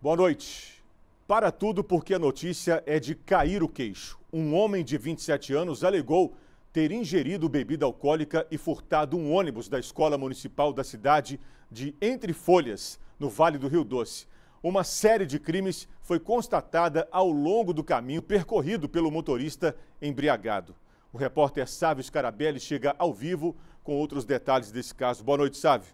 Boa noite. Para tudo, porque a notícia é de cair o queixo. Um homem de 27 anos alegou ter ingerido bebida alcoólica e furtado um ônibus da escola municipal da cidade de Entre Folhas, no Vale do Rio Doce. Uma série de crimes foi constatada ao longo do caminho percorrido pelo motorista embriagado. O repórter Sávio Scarabelli chega ao vivo com outros detalhes desse caso. Boa noite, Sávio.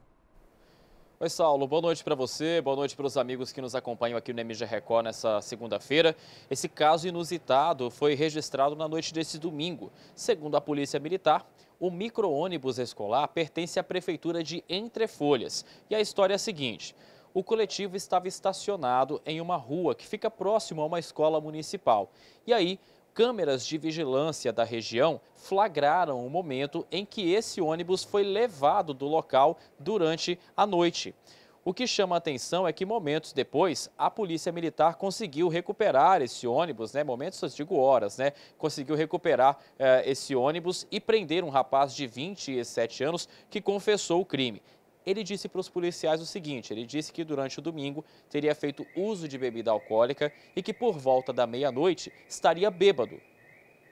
Oi, Saulo. Boa noite para você, boa noite para os amigos que nos acompanham aqui no MG Record nessa segunda-feira. Esse caso inusitado foi registrado na noite desse domingo. Segundo a Polícia Militar, o micro-ônibus escolar pertence à Prefeitura de Entrefolhas. E a história é a seguinte. O coletivo estava estacionado em uma rua que fica próximo a uma escola municipal. E aí, Câmeras de vigilância da região flagraram o momento em que esse ônibus foi levado do local durante a noite. O que chama a atenção é que momentos depois, a Polícia Militar conseguiu recuperar esse ônibus, né? Momentos, eu digo horas, né? Conseguiu recuperar eh, esse ônibus e prender um rapaz de 27 anos que confessou o crime ele disse para os policiais o seguinte: ele disse que durante o domingo teria feito uso de bebida alcoólica e que por volta da meia-noite estaria bêbado.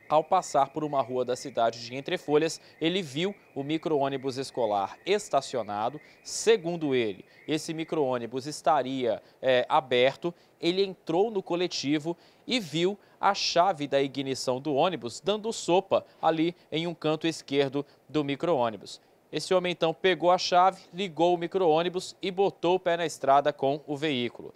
Ao passar por uma rua da cidade de Entrefolhas, ele viu o micro-ônibus escolar estacionado. Segundo ele, esse micro-ônibus estaria é, aberto. Ele entrou no coletivo e viu a chave da ignição do ônibus dando sopa ali em um canto esquerdo do micro-ônibus. Esse homem então pegou a chave, ligou o micro-ônibus e botou o pé na estrada com o veículo.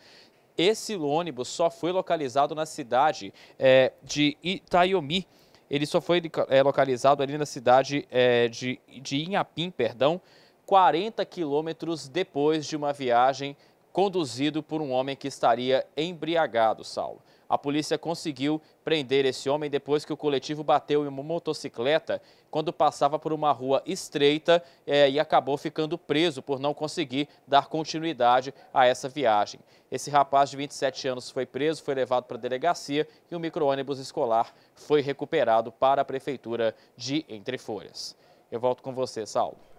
Esse ônibus só foi localizado na cidade é, de Itaiomi. Ele só foi é, localizado ali na cidade é, de, de Inhapim, perdão, 40 quilômetros depois de uma viagem conduzido por um homem que estaria embriagado, Saulo. A polícia conseguiu prender esse homem depois que o coletivo bateu em uma motocicleta quando passava por uma rua estreita é, e acabou ficando preso por não conseguir dar continuidade a essa viagem. Esse rapaz de 27 anos foi preso, foi levado para a delegacia e o micro-ônibus escolar foi recuperado para a prefeitura de Entre Folhas. Eu volto com você, Saulo.